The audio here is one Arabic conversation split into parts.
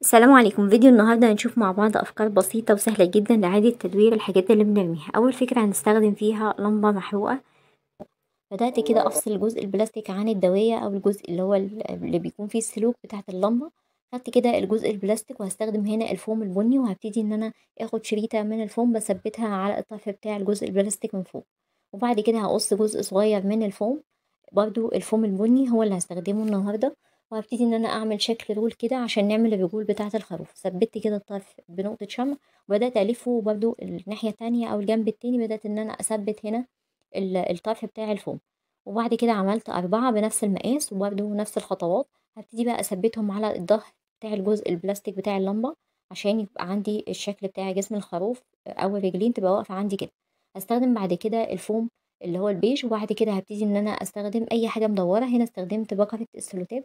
السلام عليكم فيديو النهاردة هنشوف مع بعض أفكار بسيطة وسهلة جدا لإعادة تدوير الحاجات اللي بنرميها أول فكرة هنستخدم فيها لمبة محروقة بدأت كده أفصل جزء البلاستيك عن الدويه أو الجزء اللي هو اللي بيكون فيه السلوك بتاعة اللمبة خدت كده الجزء البلاستيك وهستخدم هنا الفوم البني وهبتدي إن أنا آخد شريطة من الفوم بثبتها على الطرف بتاع الجزء البلاستيك من فوق وبعد كده هقص جزء صغير من الفوم برده الفوم البني هو اللي هستخدمه النهارده وهبتدي ان انا اعمل شكل رول كده عشان نعمل الرجول بتاعه الخروف ثبت كده الطرف بنقطه شمع وبدات الفه برده الناحيه التانية او الجنب التاني بدات ان انا اثبت هنا الطرف بتاع الفوم وبعد كده عملت أربعة بنفس المقاس وبرده نفس الخطوات هبتدي بقى أثبتهم على الظهر بتاع الجزء البلاستيك بتاع اللمبة عشان يبقى عندي الشكل بتاع جسم الخروف أو الرجلين تبقى واقفة عندي كده هستخدم بعد كده الفوم اللي هو البيج وبعد كده هبتدي إن أنا أستخدم أي حاجة مدورة هنا استخدمت بكرة السلوتيب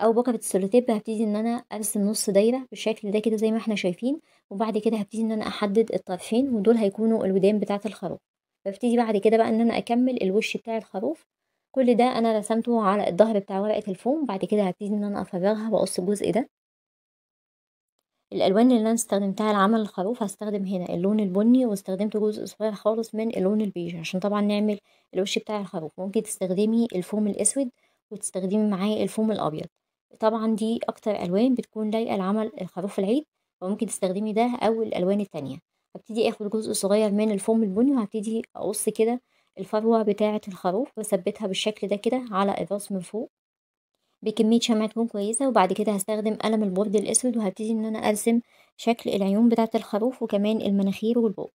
او بكره السوليتيب هبتدي ان انا ارسم نص دايره بالشكل ده كده زي ما احنا شايفين وبعد كده هبتدي ان انا احدد الطرفين ودول هيكونوا الودان بتاعه الخروف ببتدي بعد كده بقى ان انا اكمل الوش بتاع الخروف كل ده انا رسمته على الظهر بتاع ورقه الفوم بعد كده هبتدي ان انا افرغها واقص الجزء ده الالوان اللي انا استخدمتها لعمل الخروف هستخدم هنا اللون البني واستخدمت جزء صغير خالص من اللون البيج عشان طبعا نعمل الوش بتاع الخروف ممكن تستخدمي الفوم الاسود وتستخدمي معاه الفوم الابيض طبعا دي اكتر الوان بتكون لايقه لعمل الخروف العيد فممكن تستخدمي ده او الالوان التانية هبتدي اخد جزء صغير من الفوم البني وهبتدي اقص كده الفروه بتاعه الخروف واثبتها بالشكل ده كده على الراس من فوق بكميه شمعة تكون كويسه وبعد كده هستخدم قلم البورد الاسود وهبتدي ان انا ارسم شكل العيون بتاعه الخروف وكمان المناخير والبق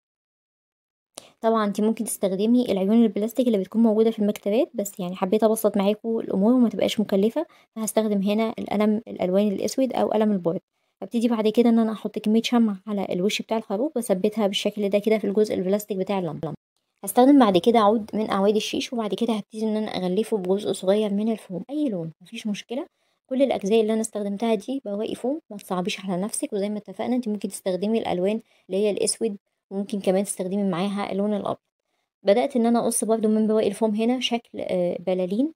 طبعا انت ممكن تستخدمي العيون البلاستيك اللي بتكون موجوده في المكتبات بس يعني حبيت ابسط معاكم الامور وما تبقاش مكلفه فهستخدم هنا القلم الالوان الاسود او قلم البورد هبتدي بعد كده ان انا احط كميه شمع على الوش بتاع الخروف واثبتها بالشكل ده كده في الجزء البلاستيك بتاع اللمبه هستخدم بعد كده عود من اعواد الشيش وبعد كده هبتدي ان انا اغلفه بجزء صغير من الفوم اي لون مفيش مشكله كل الاجزاء اللي انا استخدمتها دي بواقي فوم ما تصعبيش على نفسك وزي ما اتفقنا انت ممكن تستخدمي الالوان اللي هي الاسود ممكن كمان تستخدمي معاها اللون الابيض بدات ان انا اقص برده من بواقي الفوم هنا شكل آه، بلالين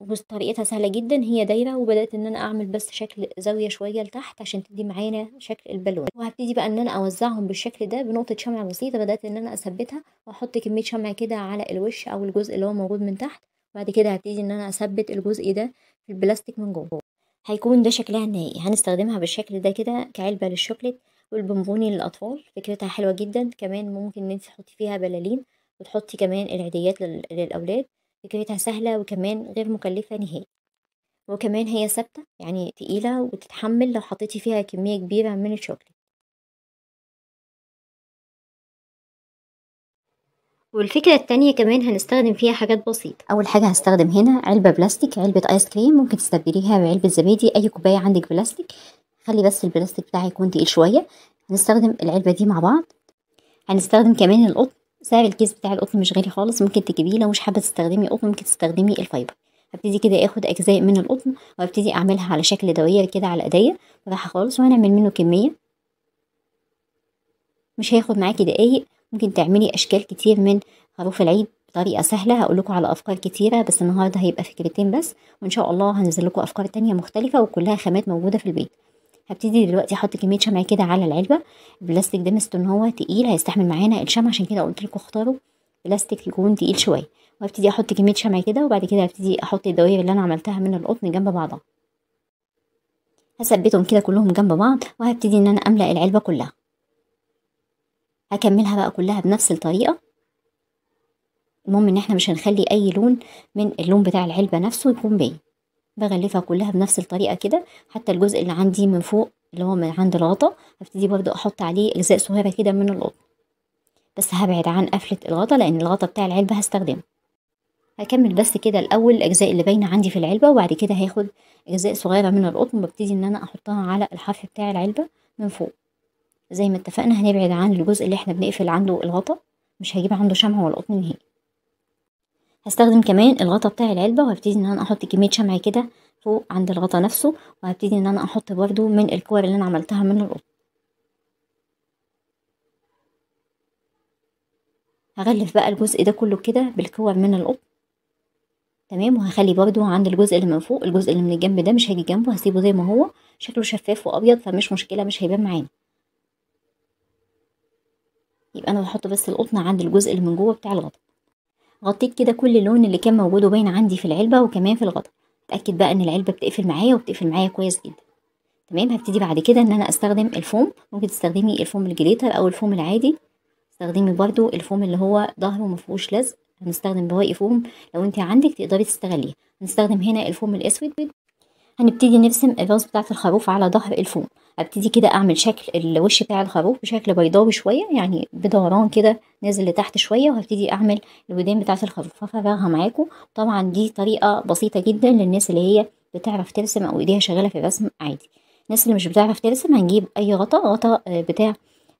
وطريقتها سهله جدا هي دايره وبدات ان انا اعمل بس شكل زاويه شويه لتحت عشان تدي معانا شكل البالون وهبتدي بقى ان انا اوزعهم بالشكل ده بنقطه شمع بسيطه بدات ان انا اثبتها واحط كميه شمع كده على الوش او الجزء اللي هو موجود من تحت بعد كده هبتدي ان انا اثبت الجزء ده في البلاستيك من جوه هيكون ده شكلها النهائي هنستخدمها بالشكل ده كده كعلبه للشوكليت والبنبوني للأطفال فكرتها حلوة جدا كمان ممكن ان انت تحطي فيها بلالين وتحطي كمان العيديات لل... للأولاد فكرتها سهلة وكمان غير مكلفة نهائي وكمان هي ثابتة يعني تقيلة وتتحمل لو حطيتي فيها كمية كبيرة من الشوكليت والفكرة التانية كمان هنستخدم فيها حاجات بسيطة أول حاجة هستخدم هنا علبة بلاستيك علبة آيس كريم ممكن تستبدليها بعلبة زبادي أي كوباية عندك بلاستيك خلي بس البلاستيك بتاعها يكون تقيل شويه هنستخدم العلبه دي مع بعض هنستخدم كمان القطن سعر الكيس بتاع القطن مش غالي خالص ممكن تجيبيه لو مش حابه تستخدمي قطن ممكن تستخدمي الفايبر هبتدي كده اخد اجزاء من القطن وابتدي اعملها على شكل دوائر كده على ايديا راحه خالص وهنعمل منه كميه مش هياخد معاكي دقايق ممكن تعملي اشكال كتير من خروف العيد بطريقه سهله هقول لكم على افكار كتيره بس النهارده هيبقى فكرتين بس وان شاء الله هنزل لكم افكار تانية مختلفه وكلها خامات موجوده في البيت هبتدي دلوقتي احط كميه شمع كده على العلبه البلاستيك ده مستو ان هو تقيل هيستحمل معانا الشمع عشان كده قلت لكم اختاروا بلاستيك يكون تقيل شويه وهبتدي احط كميه شمع كده وبعد كده هبتدي احط الدوائر اللي انا عملتها من القطن جنب بعضها هثبتهم كده كلهم جنب بعض وهبتدي ان انا املا العلبه كلها هكملها بقى كلها بنفس الطريقه المهم ان احنا مش هنخلي اي لون من اللون بتاع العلبه نفسه يكون باين بغلفها كلها بنفس الطريقة كده حتى الجزء اللي عندي من فوق اللي هو من عند الغطا هبتدي برضو احط عليه اجزاء صغيرة كده من القطن بس هبعد عن قفلة الغطا لان الغطا بتاع العلبة هستخدمه هكمل بس كده الاول الاجزاء اللي باينة عندي في العلبة وبعد كده هاخد اجزاء صغيرة من القطن وببتدي ان انا احطها على الحرف بتاع العلبة من فوق زي ما اتفقنا هنبعد عن الجزء اللي احنا بنقفل عنده الغطا مش هجيب عنده شمع ولا قطن نهائي هستخدم كمان الغطا بتاع العلبة وهبتدي ان انا احط كمية شمع كده فوق عند الغطا نفسه وهبتدي ان انا احط برده من الكور اللي انا عملتها من القطن هغلف بقى الجزء ده كله كده بالكور من القطن تمام وهخلي برده عند الجزء اللي من فوق الجزء اللي من الجنب ده مش هاجي جنبه هسيبه زي ما هو شكله شفاف وابيض فمش مشكله مش هيبان معانا يبقى انا بحط بس القطن عند الجزء اللي من جوه بتاع الغطا غطيت كده كل اللون اللي كان موجود وباين عندي في العلبه وكمان في الغطا اتاكد بقى ان العلبه بتقفل معايا وبتقفل معايا كويس جدا تمام هبتدي بعد كده ان انا استخدم الفوم ممكن تستخدمي الفوم الجليتر او الفوم العادي استخدمي برضو الفوم اللي هو ظهره مفيهوش لزق هنستخدم بواقي فوم لو انت عندك تقدري تستغليه هنستخدم هنا الفوم الاسود هنبتدي نرسم الراس بتاعة الخروف على ظهر الفوم هبتدي كده اعمل شكل الوش بتاع الخروف بشكل بيضاوي شوية يعني بدوران كده نازل لتحت شوية وهبتدي اعمل الودان بتاعة الخروف هفرغها معاكم طبعا دي طريقة بسيطة جدا للناس اللي هي بتعرف ترسم او ايديها شغالة في الرسم عادي الناس اللي مش بتعرف ترسم هنجيب اي غطا غطا بتاع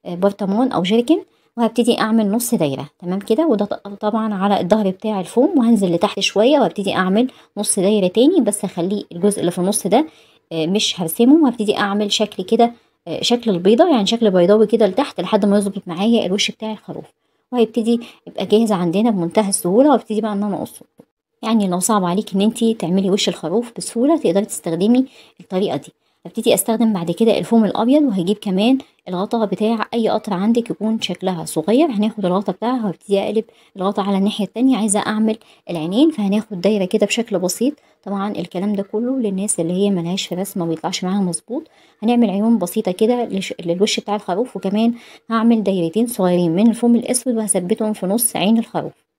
برطمان او جيركن وهبتدي اعمل نص دايره تمام كده وده طبعا على الظهر بتاع الفوم وهنزل لتحت شويه وهبتدي اعمل نص دايره تاني بس هخليه الجزء اللي في النص ده آه، مش هرسمه وهبتدي اعمل شكل كده آه، شكل البيضه يعني شكل بيضاوي كده لتحت لحد ما يظبط معايا الوش بتاع الخروف وهيبتدي يبقى جاهز عندنا بمنتهى السهوله وابتدي بقى ان انا اقصه يعني لو صعب عليك ان انت تعملي وش الخروف بسهوله تقدري تستخدمي الطريقه دي هبتدي استخدم بعد كده الفوم الابيض وهجيب كمان الغطا بتاع اي قطر عندك يكون شكلها صغير هناخد الغطا بتاعها وهبتدي اقلب الغطا على الناحيه التانية عايزه اعمل العينين فهناخد دايره كده بشكل بسيط طبعا الكلام ده كله للناس اللي هي ملهاش في رسمه ما بيطلعش معاها مظبوط هنعمل عيون بسيطه كده للوش بتاع الخروف وكمان هعمل دايرتين صغيرين من الفوم الاسود وهثبتهم في نص عين الخروف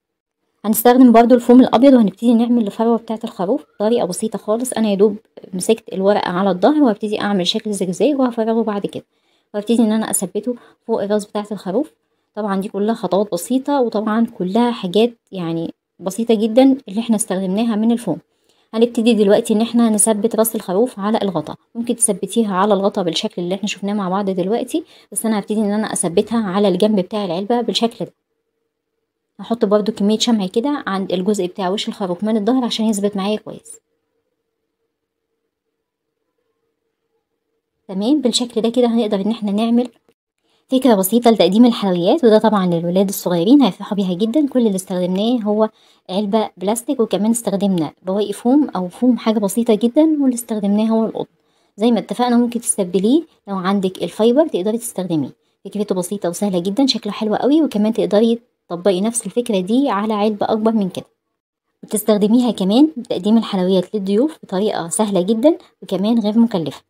هنستخدم برضو الفوم الابيض وهنبتدي نعمل الفروه بتاعه الخروف بطريقه بسيطه خالص انا يا دوب مسكت الورقه على الظهر وهبتدي اعمل شكل زجزاج وهفرغه بعد كده وهبتدي ان انا اثبته فوق الراس بتاعه الخروف طبعا دي كلها خطوات بسيطه وطبعا كلها حاجات يعني بسيطه جدا اللي احنا استخدمناها من الفوم هنبتدي دلوقتي ان احنا نثبت راس الخروف على الغطا ممكن تثبتيها على الغطا بالشكل اللي احنا شفناه مع بعض دلوقتي بس انا هبتدي ان انا اثبتها على الجنب بتاع العلبه بالشكل ده هحط برضو كمية شمع كده عند الجزء بتاع وش الخروف من الظهر عشان يثبت معايا كويس تمام بالشكل ده كده هنقدر ان احنا نعمل فكرة بسيطة لتقديم الحلويات وده طبعا للولاد الصغيرين هيفرحوا بيها جدا كل اللي استخدمناه هو علبة بلاستيك وكمان استخدمنا بواقي فوم او فوم حاجة بسيطة جدا واللي استخدمناه هو القطن زي ما اتفقنا ممكن تستبدليه لو عندك الفايبر تقدري تستخدميه فكرته بسيطة وسهلة جدا شكله حلو قوي وكمان تقدري طبقي نفس الفكرة دي على علبة أكبر من كده وتستخدميها كمان لتقديم الحلويات للضيوف بطريقة سهلة جدا وكمان غير مكلفة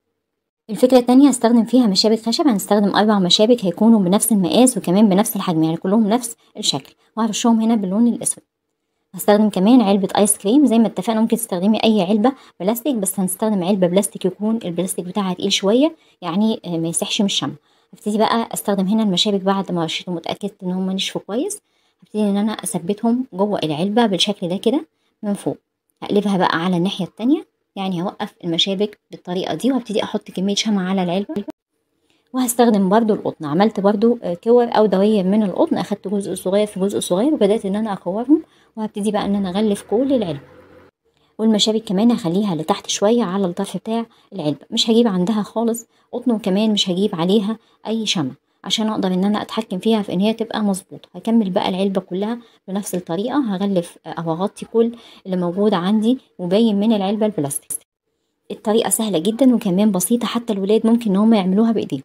الفكرة التانية هستخدم فيها مشابك خشب هنستخدم أربع مشابك هيكونوا بنفس المقاس وكمان بنفس الحجم يعني كلهم نفس الشكل وهرشهم هنا باللون الأسود هستخدم كمان علبة آيس كريم زي ما اتفقنا ممكن تستخدمي أي علبة بلاستيك بس هنستخدم علبة بلاستيك يكون البلاستيك بتاعها تقيل شوية يعني ما يسحش من الشمع هبتدي بقى استخدم هنا المشابك بعد ما رشيته متأكدة ان هما نشفوا كويس هبتدي ان انا اثبتهم جوه العلبة بالشكل ده كده من فوق هقلبها بقى على الناحية التانية يعني هوقف المشابك بالطريقة دي وهبتدي احط كمية شمع على العلبة وهستخدم برضو القطن عملت برضو كور او دوية من القطن اخدت جزء صغير في جزء صغير وبدأت ان انا اكورهم وهبتدي بقى ان انا اغلف كل العلبة والمشابك كمان هخليها لتحت شوية على الطرف بتاع العلبة مش هجيب عندها خالص قطن وكمان مش هجيب عليها أي شمع عشان اقدر ان انا اتحكم فيها في ان هي تبقى مظبوطه هكمل بقى العلبه كلها بنفس الطريقه هغلف آه، او اغطي كل اللي موجود عندي وباين من العلبه البلاستيك الطريقه سهله جدا وكمان بسيطه حتى الولاد ممكن ان هم يعملوها بايديهم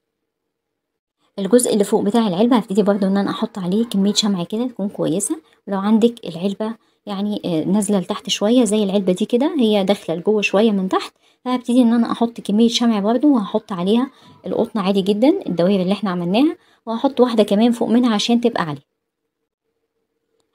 الجزء اللي فوق بتاع العلبه هبتدي برده ان انا احط عليه كميه شمع كده تكون كويسه ولو عندك العلبه يعني آه، نازله لتحت شويه زي العلبه دي كده هي داخله لجوه شويه من تحت هبتدي ان انا احط كميه شمع برده وهحط عليها القطن عادي جدا الدوائر اللي احنا عملناها وهحط واحده كمان فوق منها عشان تبقى عاليه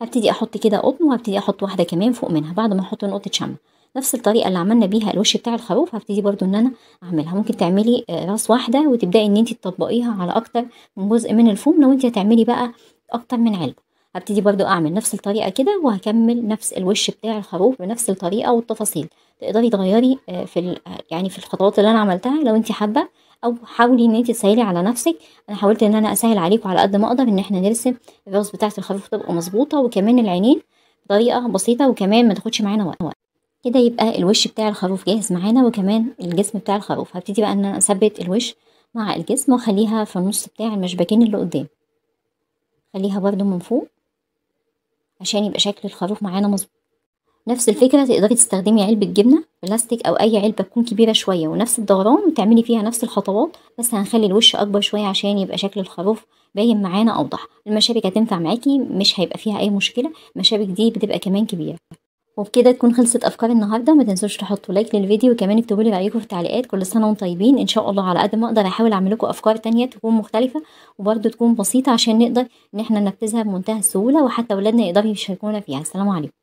هبتدي احط كده قطن وهبتدي احط واحده كمان فوق منها بعد ما احط نقطه شمع نفس الطريقه اللي عملنا بيها الوش بتاع الخروف هبتدي برده ان انا اعملها ممكن تعملي آه، راس واحده وتبداي ان انت تطبقيها على اكتر من جزء من الفوم لو انت هتعملي بقى اكتر من علبه هبتدي برضو اعمل نفس الطريقه كده وهكمل نفس الوش بتاع الخروف بنفس الطريقه والتفاصيل تقدري تغيري آه، في آه، يعني في الخطوات اللي انا عملتها لو انت حابه او حاولي ان انت تسهلي على نفسك انا حاولت ان انا اسهل عليكم على قد ما اقدر ان احنا نرسم الراس بتاعه الخروف تبقى مظبوطه وكمان العينين بطريقه بسيطه وكمان ما تاخدش معانا وقت كده يبقى الوش بتاع الخروف جاهز معانا وكمان الجسم بتاع الخروف هبتدي بقى ان انا اثبت الوش مع الجسم واخليها في النص بتاع المشبكين اللي قدام خليها برده من فوق عشان يبقى شكل الخروف معانا مظبوط نفس الفكرة تقدري تستخدمي علبة جبنة بلاستيك أو أي علبة تكون كبيرة شوية ونفس الدوران وتعملي فيها نفس الخطوات بس هنخلي الوش أكبر شوية عشان يبقى شكل الخروف باين معانا أوضح المشابك هتنفع معاكي مش هيبقى فيها أي مشكلة المشابك دي بتبقى كمان كبيرة وبكده تكون خلصت افكار النهارده ما تنسوش تحطوا لايك للفيديو وكمان اكتبوا لي رايكم في التعليقات كل سنه وانتم طيبين ان شاء الله على قد ما اقدر احاول اعمل لكم افكار تانية تكون مختلفه وبرده تكون بسيطه عشان نقدر ان احنا ننفذها بمنتهى السهوله وحتى اولادنا يقدروا يشاركونا فيها السلام عليكم